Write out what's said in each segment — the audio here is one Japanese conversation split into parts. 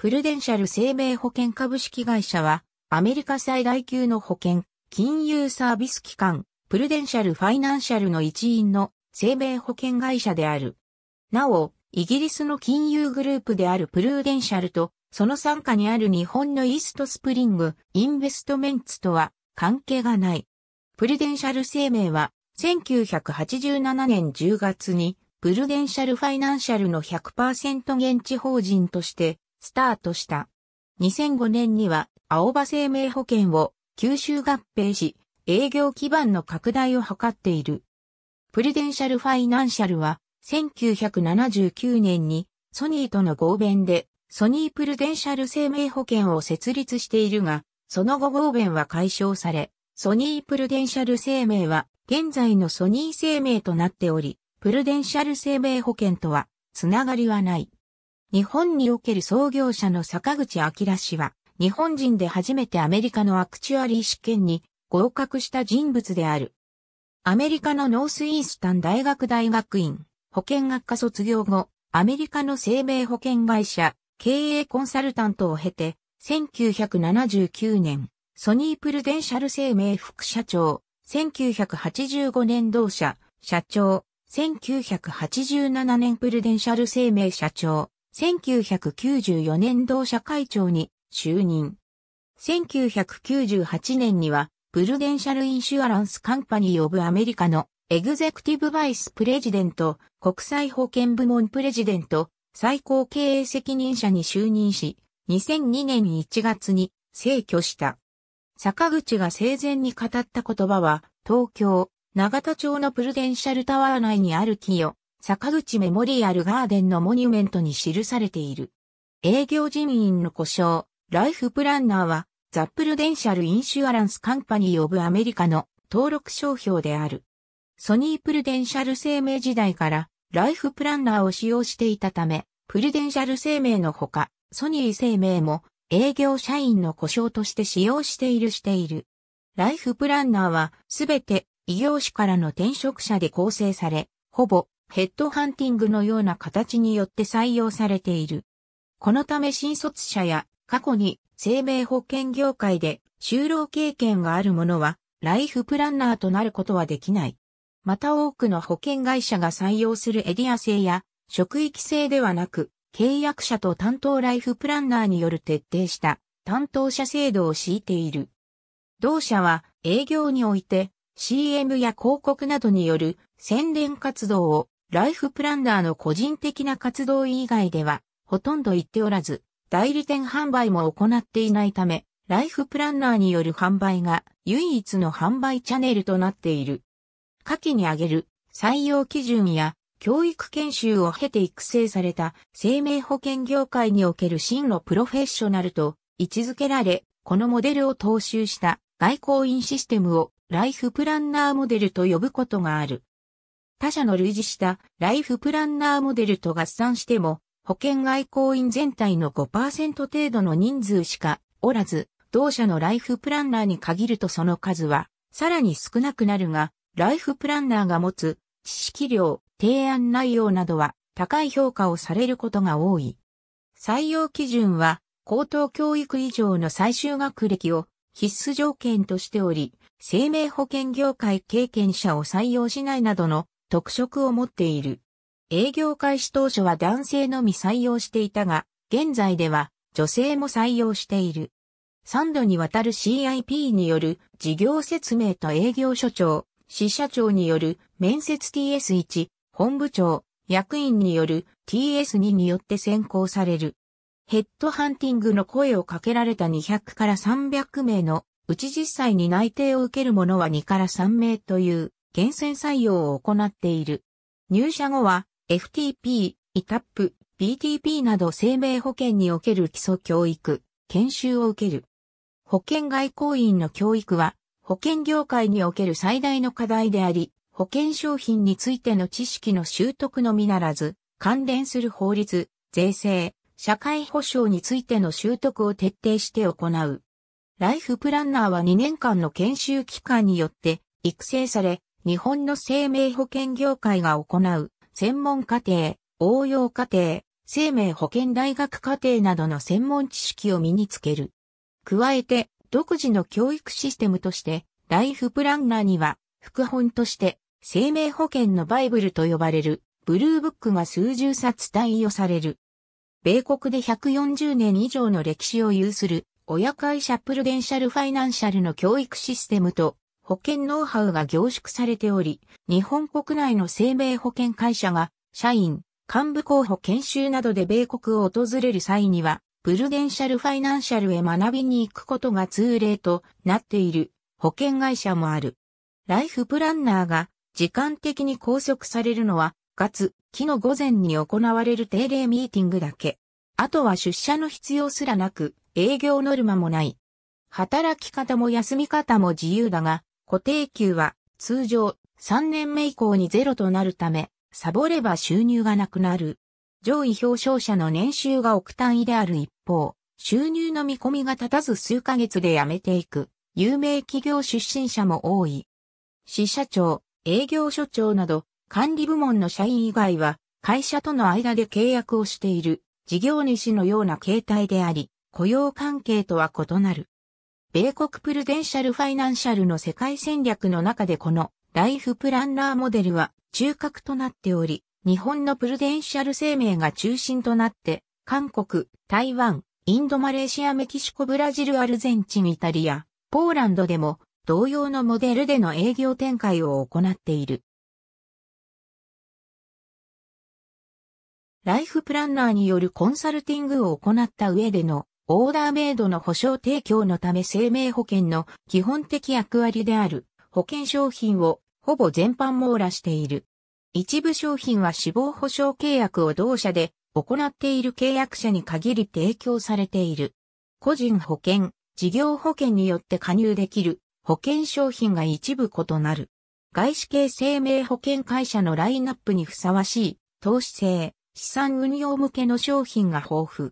プルデンシャル生命保険株式会社は、アメリカ最大級の保険、金融サービス機関、プルデンシャルファイナンシャルの一員の生命保険会社である。なお、イギリスの金融グループであるプルデンシャルと、その傘下にある日本のイーストスプリング、インベストメンツとは関係がない。プルデンシャル生命は、1987年10月に、プルデンシャルファイナンシャルの100%現地法人としてスタートした。2005年には青葉生命保険を吸収合併し、営業基盤の拡大を図っている。プルデンシャルファイナンシャルは1979年にソニーとの合弁でソニープルデンシャル生命保険を設立しているが、その後合弁は解消され、ソニープルデンシャル生命は現在のソニー生命となっており、プルデンシャル生命保険とはつながりはない。日本における創業者の坂口明氏は、日本人で初めてアメリカのアクチュアリー試験に合格した人物である。アメリカのノースイースタン大学大学院保健学科卒業後、アメリカの生命保険会社経営コンサルタントを経て、1979年、ソニープルデンシャル生命副社長、1985年同社、社長、1987年プルデンシャル生命社長、1994年同社会長に就任。1998年には、プルデンシャル・インシュアランス・カンパニー・オブ・アメリカのエグゼクティブ・バイス・プレジデント、国際保険部門プレジデント、最高経営責任者に就任し、2002年1月に逝去した。坂口が生前に語った言葉は、東京、長田町のプルデンシャルタワー内にある木よ、坂口メモリアルガーデンのモニュメントに記されている。営業人員の故障、ライフプランナーは、ザ・プルデンシャル・インシュアランス・カンパニー・オブ・アメリカの登録商標である。ソニー・プルデンシャル生命時代から、ライフプランナーを使用していたため、プルデンシャル生命のほか、ソニー生命も営業社員の故障として使用しているしている。ライフプランナーはすべて異業種からの転職者で構成され、ほぼヘッドハンティングのような形によって採用されている。このため新卒者や過去に生命保険業界で就労経験がある者はライフプランナーとなることはできない。また多くの保険会社が採用するエリア制や職域制ではなく契約者と担当ライフプランナーによる徹底した担当者制度を敷いている。同社は営業において CM や広告などによる宣伝活動をライフプランナーの個人的な活動以外では、ほとんど行っておらず、代理店販売も行っていないため、ライフプランナーによる販売が唯一の販売チャンネルとなっている。下記に挙げる採用基準や教育研修を経て育成された生命保険業界における真のプロフェッショナルと位置づけられ、このモデルを踏襲した外交員システムをライフプランナーモデルと呼ぶことがある。他社の類似したライフプランナーモデルと合算しても、保険外交員全体の5%程度の人数しかおらず、同社のライフプランナーに限るとその数はさらに少なくなるが、ライフプランナーが持つ知識量、提案内容などは高い評価をされることが多い。採用基準は高等教育以上の最終学歴を必須条件としており、生命保険業界経験者を採用しないなどの特色を持っている。営業開始当初は男性のみ採用していたが、現在では女性も採用している。3度にわたる CIP による事業説明と営業所長、支社長による面接 TS1、本部長、役員による TS2 によって選考される。ヘッドハンティングの声をかけられた200から300名のうち実際に内定を受ける者は2から3名という厳選採用を行っている。入社後は FTP、ETAP、BTP など生命保険における基礎教育、研修を受ける。保険外交員の教育は保険業界における最大の課題であり、保険商品についての知識の習得のみならず、関連する法律、税制、社会保障についての習得を徹底して行う。ライフプランナーは2年間の研修期間によって育成され、日本の生命保険業界が行う専門課程、応用課程、生命保険大学課程などの専門知識を身につける。加えて、独自の教育システムとして、ライフプランナーには、副本として、生命保険のバイブルと呼ばれる、ブルーブックが数十冊対応される。米国で140年以上の歴史を有する、親会社プルデンシャルファイナンシャルの教育システムと、保険ノウハウが凝縮されており、日本国内の生命保険会社が社員、幹部候補研修などで米国を訪れる際には、プルデンシャルファイナンシャルへ学びに行くことが通例となっている保険会社もある。ライフプランナーが時間的に拘束されるのは、かつ、木の午前に行われる定例ミーティングだけ。あとは出社の必要すらなく、営業ノルマもない。働き方も休み方も自由だが、固定給は通常3年目以降にゼロとなるため、サボれば収入がなくなる。上位表彰者の年収が億単位である一方、収入の見込みが立たず数ヶ月で辞めていく、有名企業出身者も多い。支社長、営業所長など、管理部門の社員以外は、会社との間で契約をしている、事業主のような形態であり、雇用関係とは異なる。米国プルデンシャルファイナンシャルの世界戦略の中でこのライフプランナーモデルは中核となっており、日本のプルデンシャル生命が中心となって、韓国、台湾、インド、マレーシア、メキシコ、ブラジル、アルゼンチン、イタリア、ポーランドでも同様のモデルでの営業展開を行っている。ライフプランナーによるコンサルティングを行った上でのオーダーメイドの保証提供のため生命保険の基本的役割である保険商品をほぼ全般網羅している。一部商品は死亡保証契約を同社で行っている契約者に限り提供されている。個人保険、事業保険によって加入できる保険商品が一部異なる。外資系生命保険会社のラインナップにふさわしい投資性、資産運用向けの商品が豊富。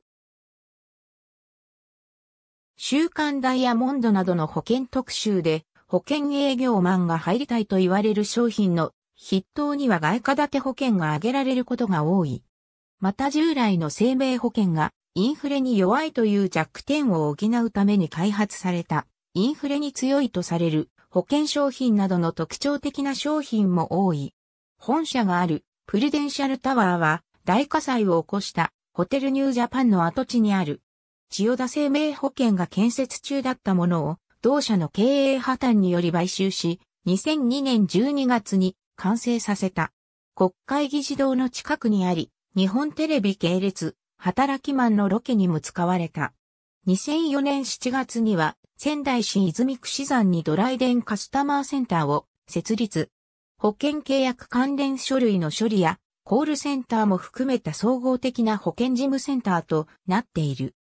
週刊ダイヤモンドなどの保険特集で、保険営業マンが入りたいと言われる商品の筆頭には外貨建て保険が挙げられることが多い。また従来の生命保険がインフレに弱いという弱点を補うために開発されたインフレに強いとされる保険商品などの特徴的な商品も多い。本社があるプルデンシャルタワーは大火災を起こしたホテルニュージャパンの跡地にある千代田生命保険が建設中だったものを、同社の経営破綻により買収し、2002年12月に完成させた。国会議事堂の近くにあり、日本テレビ系列、働きマンのロケにも使われた。2004年7月には、仙台市泉区市山にドライデンカスタマーセンターを設立。保険契約関連書類の処理や、コールセンターも含めた総合的な保険事務センターとなっている。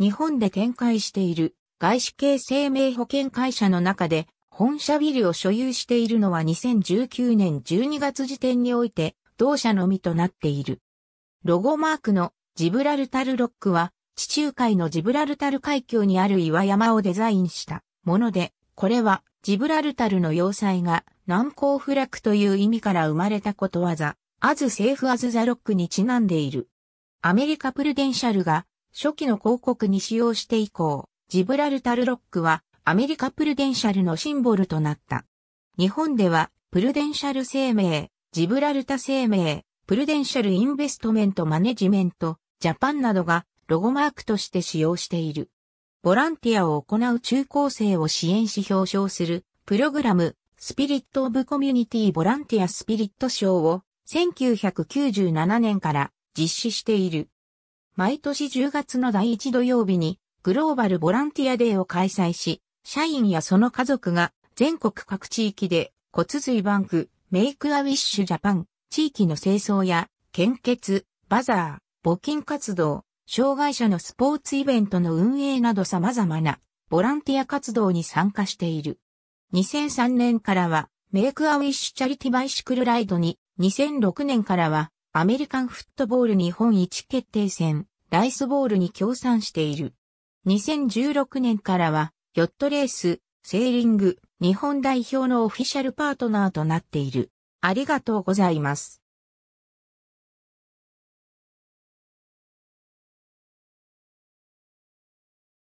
日本で展開している外資系生命保険会社の中で本社ビルを所有しているのは2019年12月時点において同社のみとなっている。ロゴマークのジブラルタルロックは地中海のジブラルタル海峡にある岩山をデザインしたもので、これはジブラルタルの要塞が難航不落という意味から生まれたことわざ、アズセーフアズザロックにちなんでいる。アメリカプルデンシャルが初期の広告に使用して以降、ジブラルタルロックはアメリカプルデンシャルのシンボルとなった。日本では、プルデンシャル生命、ジブラルタ生命、プルデンシャルインベストメントマネジメント、ジャパンなどがロゴマークとして使用している。ボランティアを行う中高生を支援し表彰するプログラムスピリット・オブ・コミュニティ・ボランティア・スピリット賞を1997年から実施している。毎年10月の第1土曜日にグローバルボランティアデーを開催し、社員やその家族が全国各地域で骨髄バンク、メイクアウィッシュジャパン、地域の清掃や献血、バザー、募金活動、障害者のスポーツイベントの運営など様々なボランティア活動に参加している。2003年からはメイクアウィッシュチャリティバイシクルライドに、2006年からはアメリカンフットボール日本一決定戦、ライスボールに協賛している。2016年からは、ヨットレース、セーリング、日本代表のオフィシャルパートナーとなっている。ありがとうございます。